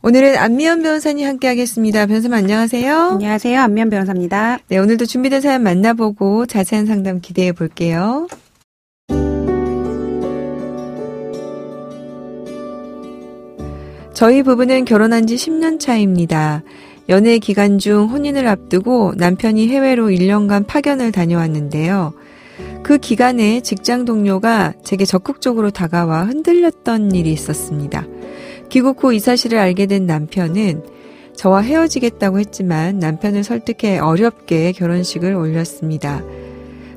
오늘은 안미연 변호사님 함께하겠습니다. 변호사님 안녕하세요. 안녕하세요. 안미연 변호사입니다. 네, 오늘도 준비된 사연 만나보고 자세한 상담 기대해 볼게요. 저희 부부는 결혼한 지 10년 차입니다. 연애 기간 중 혼인을 앞두고 남편이 해외로 1년간 파견을 다녀왔는데요. 그 기간에 직장 동료가 제게 적극적으로 다가와 흔들렸던 일이 있었습니다. 귀국 후 이 사실을 알게 된 남편은 저와 헤어지겠다고 했지만 남편을 설득해 어렵게 결혼식을 올렸습니다.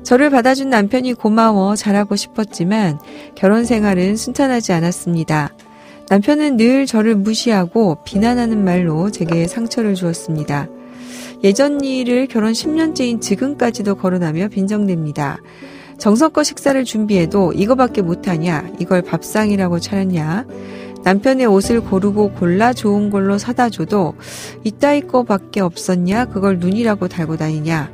저를 받아준 남편이 고마워 잘하고 싶었지만 결혼 생활은 순탄하지 않았습니다. 남편은 늘 저를 무시하고 비난하는 말로 제게 상처를 주었습니다. 예전 일을 결혼 10년째인 지금까지도 거론하며 빈정댑니다 정성껏 식사를 준비해도 이거밖에 못하냐, 이걸 밥상이라고 차렸냐, 남편의 옷을 고르고 골라 좋은 걸로 사다 줘도 이따이 거밖에 없었냐? 그걸 눈이라고 달고 다니냐?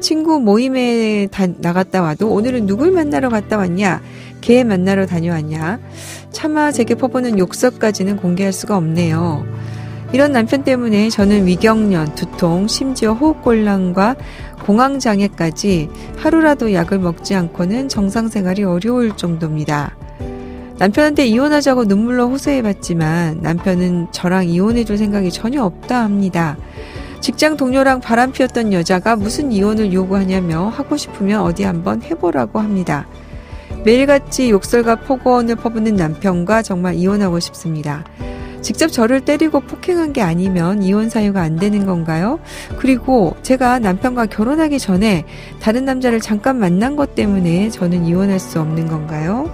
친구 모임에 다, 나갔다 와도 오늘은 누굴 만나러 갔다 왔냐? 걔 만나러 다녀왔냐? 차마 제게 퍼보는 욕설까지는 공개할 수가 없네요. 이런 남편 때문에 저는 위경련, 두통, 심지어 호흡곤란과 공황장애까지 하루라도 약을 먹지 않고는 정상생활이 어려울 정도입니다. 남편한테 이혼하자고 눈물로 호소해봤지만 남편은 저랑 이혼해줄 생각이 전혀 없다 합니다. 직장 동료랑 바람 피웠던 여자가 무슨 이혼을 요구하냐며 하고 싶으면 어디 한번 해보라고 합니다. 매일같이 욕설과 폭언을 퍼붓는 남편과 정말 이혼하고 싶습니다. 직접 저를 때리고 폭행한 게 아니면 이혼 사유가 안 되는 건가요? 그리고 제가 남편과 결혼하기 전에 다른 남자를 잠깐 만난 것 때문에 저는 이혼할 수 없는 건가요?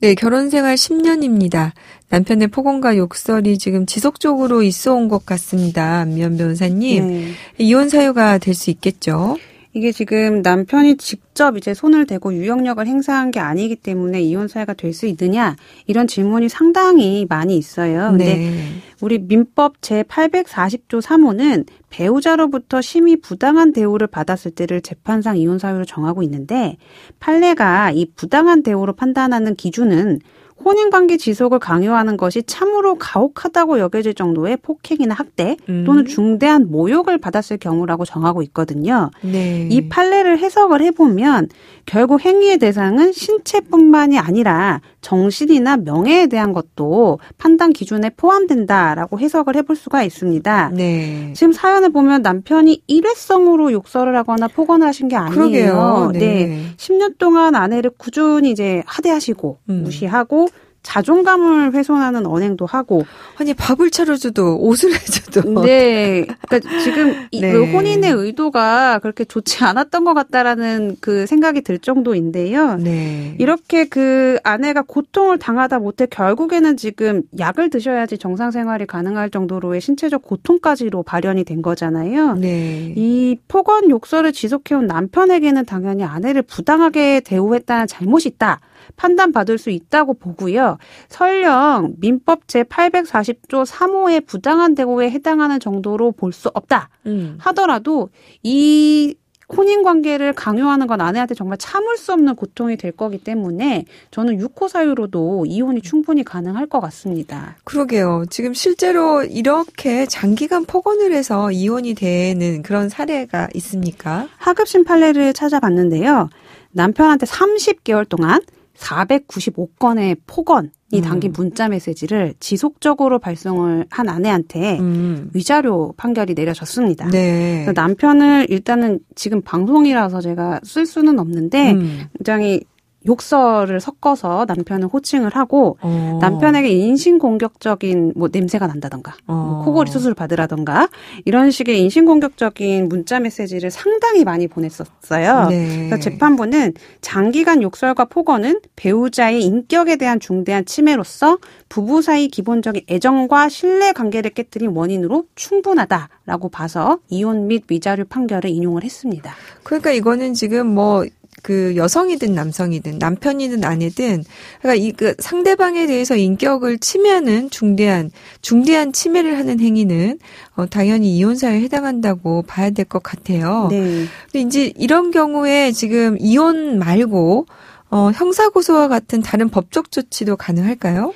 네, 결혼 생활 10년입니다. 남편의 폭언과 욕설이 지금 지속적으로 있어 온 것 같습니다. 안면 변호사님. 네. 이혼 사유가 될 수 있겠죠? 이게 지금 남편이 직접 이제 손을 대고 유형력을 행사한 게 아니기 때문에 이혼 사유가 될 수 있느냐 이런 질문이 상당히 많이 있어요. 근데 네. 우리 민법 제 840조 3호는 배우자로부터 심히 부당한 대우를 받았을 때를 재판상 이혼 사유로 정하고 있는데 판례가 이 부당한 대우로 판단하는 기준은 혼인관계 지속을 강요하는 것이 참으로 가혹하다고 여겨질 정도의 폭행이나 학대 음. 또는 중대한 모욕을 받았을 경우라고 정하고 있거든요. 네. 이 판례를 해석을 해보면 결국 행위의 대상은 신체뿐만이 아니라 정신이나 명예에 대한 것도 판단 기준에 포함된다라고 해석을 해볼 수가 있습니다. 네. 지금 사연을 보면 남편이 일회성으로 욕설을 하거나 폭언을 하신 게 아니에요. 그러게요. 네. 네. 10년 동안 아내를 꾸준히 이제 하대하시고 음. 무시하고 자존감을 훼손하는 언행도 하고 아니 밥을 차려줘도 옷을 해줘도 네 그러니까 지금 네. 그 혼인의 의도가 그렇게 좋지 않았던 것 같다라는 그 생각이 들 정도인데요. 네. 이렇게 그 아내가 고통을 당하다 못해 결국에는 지금 약을 드셔야지 정상 생활이 가능할 정도로의 신체적 고통까지로 발현이 된 거잖아요. 네. 이 폭언 욕설을 지속해온 남편에게는 당연히 아내를 부당하게 대우했다는 잘못이 있다. 판단받을 수 있다고 보고요. 설령 민법 제840조 3호의 부당한 대우에 해당하는 정도로 볼 수 없다 음. 하더라도 이 혼인 관계를 강요하는 건 아내한테 정말 참을 수 없는 고통이 될 거기 때문에 저는 6호 사유로도 이혼이 충분히 가능할 것 같습니다. 그러게요. 지금 실제로 이렇게 장기간 폭언을 해서 이혼이 되는 그런 사례가 있습니까? 하급심 판례를 찾아봤는데요. 남편한테 30개월 동안 495건의 폭언이 담긴 음. 문자 메시지를 지속적으로 발송을 한 아내한테 음. 위자료 판결이 내려졌습니다. 네. 남편을 일단은 지금 방송이라서 제가 쓸 수는 없는데 음. 굉장히 욕설을 섞어서 남편을 호칭을 하고 어. 남편에게 인신공격적인 뭐 냄새가 난다던가 어. 뭐 코골이 수술 받으라던가 이런 식의 인신공격적인 문자 메시지를 상당히 많이 보냈었어요. 네. 그래서 재판부는 장기간 욕설과 폭언은 배우자의 인격에 대한 중대한 침해로서 부부 사이 기본적인 애정과 신뢰 관계를 깨뜨린 원인으로 충분하다라고 봐서 이혼 및 위자료 판결을 인용을 했습니다. 그러니까 이거는 지금 뭐그 여성이든 남성이든 남편이든 아내든 그러니까 이 그 상대방에 대해서 인격을 침해하는 중대한 중대한 침해를 하는 행위는 어 당연히 이혼 사유에 해당한다고 봐야 될 것 같아요. 네. 근데 이제 이런 경우에 지금 이혼 말고 어 형사 고소와 같은 다른 법적 조치도 가능할까요?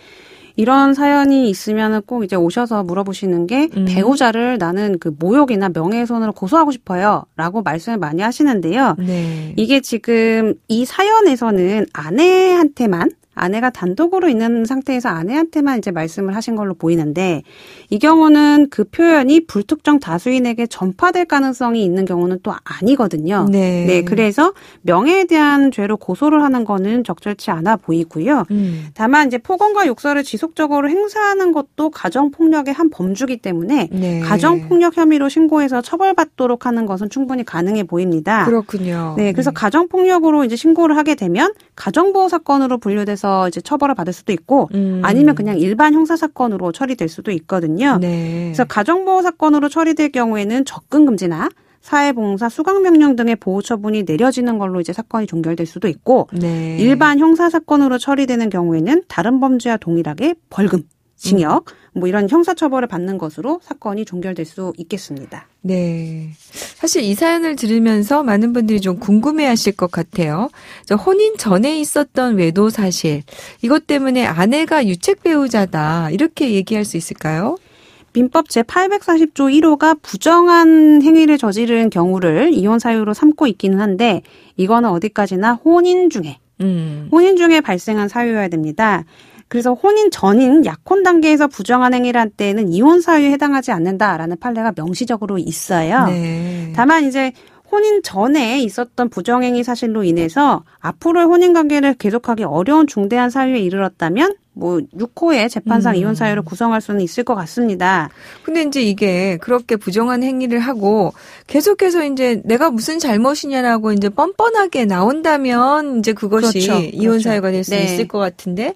이런 사연이 있으면 꼭 이제 오셔서 물어보시는 게 음. 배우자를 나는 그 모욕이나 명예훼손으로 고소하고 싶어요. 라고 말씀을 많이 하시는데요. 네. 이게 지금 이 사연에서는 아내한테만 아내가 단독으로 있는 상태에서 아내한테만 이제 말씀을 하신 걸로 보이는데 이 경우는 그 표현이 불특정 다수인에게 전파될 가능성이 있는 경우는 또 아니거든요. 네. 네 그래서 명예에 대한 죄로 고소를 하는 거는 적절치 않아 보이고요. 음. 다만 이제 폭언과 욕설을 지속적으로 행사하는 것도 가정 폭력의 한 범주기 때문에 네. 가정 폭력 혐의로 신고해서 처벌받도록 하는 것은 충분히 가능해 보입니다. 그렇군요. 네, 그래서 네. 음. 가정 폭력으로 이제 신고를 하게 되면 가정보호 사건으로 분류돼서 해서 이제 처벌을 받을 수도 있고 음. 아니면 그냥 일반 형사 사건으로 처리될 수도 있거든요. 네. 그래서 가정보호 사건으로 처리될 경우에는 접근 금지나 사회봉사 수강명령 등의 보호처분이 내려지는 걸로 이제 사건이 종결될 수도 있고 네. 일반 형사 사건으로 처리되는 경우에는 다른 범죄와 동일하게 벌금 징역 뭐 이런 형사 처벌을 받는 것으로 사건이 종결될 수 있겠습니다. 네. 사실 이 사연을 들으면서 많은 분들이 좀 궁금해 하실 것 같아요. 혼인 전에 있었던 외도 사실. 이것 때문에 아내가 유책 배우자다. 이렇게 얘기할 수 있을까요? 민법 제840조 1호가 부정한 행위를 저지른 경우를 이혼 사유로 삼고 있기는 한데 이거는 어디까지나 혼인 중에 음. 혼인 중에 발생한 사유여야 됩니다. 그래서 혼인 전인 약혼 단계에서 부정한 행위를 한 때에는 이혼 사유에 해당하지 않는다라는 판례가 명시적으로 있어요. 네. 다만 이제 혼인 전에 있었던 부정행위 사실로 인해서 앞으로의 혼인 관계를 계속하기 어려운 중대한 사유에 이르렀다면 뭐 6호의 재판상 음. 이혼 사유를 구성할 수는 있을 것 같습니다. 근데 이제 이게 그렇게 부정한 행위를 하고 계속해서 이제 내가 무슨 잘못이냐라고 이제 뻔뻔하게 나온다면 이제 그것이 그렇죠. 그렇죠. 이혼 그렇죠. 사유가 될수 네. 있을 것 같은데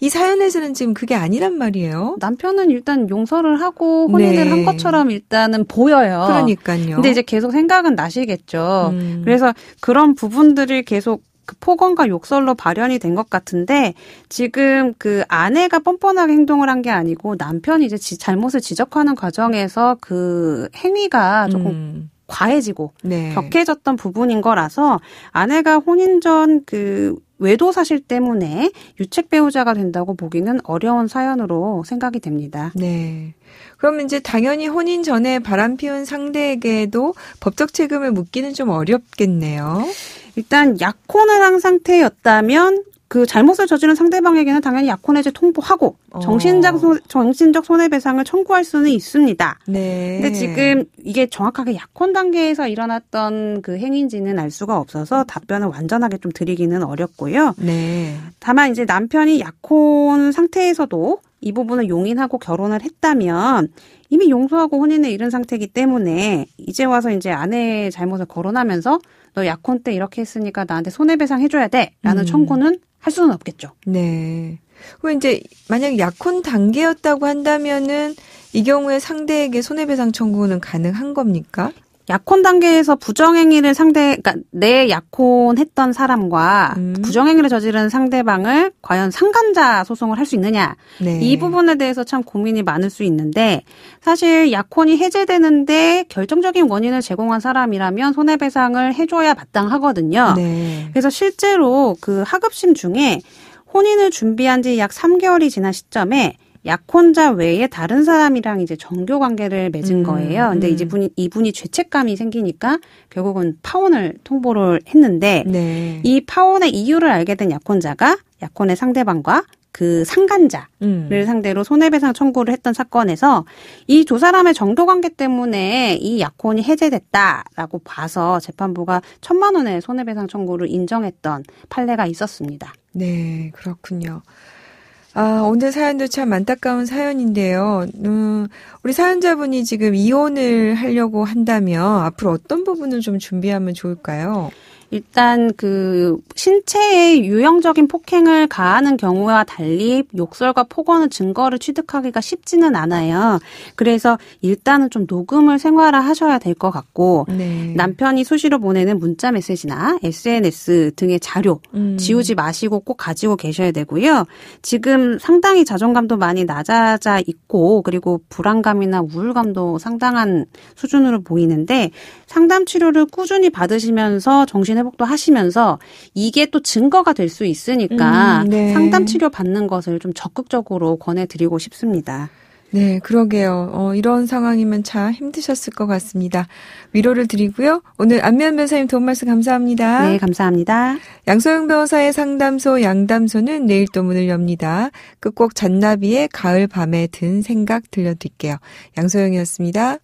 이 사연에서는 지금 그게 아니란 말이에요. 남편은 일단 용서를 하고 혼인을 네. 한 것처럼 일단은 보여요. 그러니까요. 근데 이제 계속 생각은 나시겠죠. 음. 그래서 그런 부분들을 계속 그 폭언과 욕설로 발현이 된 것 같은데 지금 그 아내가 뻔뻔하게 행동을 한 게 아니고 남편이 이제 지, 잘못을 지적하는 과정에서 그 행위가 조금 음. 과해지고 네. 격해졌던 부분인 거라서 아내가 혼인 전 그 외도 사실 때문에 유책 배우자가 된다고 보기는 어려운 사연으로 생각이 됩니다. 네. 그럼 이제 당연히 혼인 전에 바람 피운 상대에게도 법적 책임을 묻기는 좀 어렵겠네요. 일단 약혼을한 상태였다면 그 잘못을 저지른 상대방에게는 당연히 약혼해제 통보하고 어. 정신적 손, 정신적 손해배상을 청구할 수는 있습니다. 네. 근데 지금 이게 정확하게 약혼 단계에서 일어났던 그행인지는알 수가 없어서 답변을 완전하게 좀 드리기는 어렵고요. 네. 다만 이제 남편이 약혼 상태에서도 이 부분을 용인하고 결혼을 했다면 이미 용서하고 혼인을 이른 상태이기 때문에 이제 와서 이제 아내의 잘못을 거론하면서 너 약혼 때 이렇게 했으니까 나한테 손해배상 해줘야 돼라는 음. 청구는 할 수는 없겠죠. 네. 그 이제 만약 약혼 단계였다고 한다면은 이 경우에 상대에게 손해배상 청구는 가능한 겁니까? 약혼 단계에서 부정행위를 상대, 그러니까 내 약혼했던 사람과 음. 부정행위를 저지른 상대방을 과연 상간자 소송을 할 수 있느냐 네. 이 부분에 대해서 참 고민이 많을 수 있는데 사실 약혼이 해제되는데 결정적인 원인을 제공한 사람이라면 손해배상을 해줘야 마땅하거든요. 네. 그래서 실제로 그 하급심 중에 혼인을 준비한 지 약 3개월이 지난 시점에 약혼자 외에 다른 사람이랑 이제 정교 관계를 맺은 음, 거예요. 근데 음. 이제 분이, 이분이 죄책감이 생기니까 결국은 파혼을 통보를 했는데 네. 이 파혼의 이유를 알게 된 약혼자가 약혼의 상대방과 그 상간자를 음. 상대로 손해배상 청구를 했던 사건에서 이 두 사람의 정교 관계 때문에 이 약혼이 해제됐다라고 봐서 재판부가 천만 원의 손해배상 청구를 인정했던 판례가 있었습니다. 네, 그렇군요. 아, 오늘 사연도 참 안타까운 사연인데요. 음, 우리 사연자분이 지금 이혼을 하려고 한다면 앞으로 어떤 부분을 좀 준비하면 좋을까요? 일단 그 신체에 유형적인 폭행을 가하는 경우와 달리 욕설과 폭언의 증거를 취득하기가 쉽지는 않아요. 그래서 일단은 좀 녹음을 생활화하셔야 될 것 같고 네. 남편이 수시로 보내는 문자 메시지나 SNS 등의 자료 음. 지우지 마시고 꼭 가지고 계셔야 되고요. 지금 상당히 자존감도 많이 낮아져 있고 그리고 불안감이나 우울감도 상당한 수준으로 보이는데 상담 치료를 꾸준히 받으시면서 정신 회복도 하시면서 이게 또 증거가 될 수 있으니까 음, 네. 상담 치료 받는 것을 좀 적극적으로 권해드리고 싶습니다. 네, 그러게요. 어, 이런 상황이면 참 힘드셨을 것 같습니다. 위로를 드리고요. 오늘 안면 변호사님 도움 말씀 감사합니다. 네, 감사합니다. 양소영 변호사의 상담소 양담소는 내일 또 문을 엽니다. 끝곡 잔나비의 가을 밤에 든 생각 들려드릴게요. 양소영이었습니다.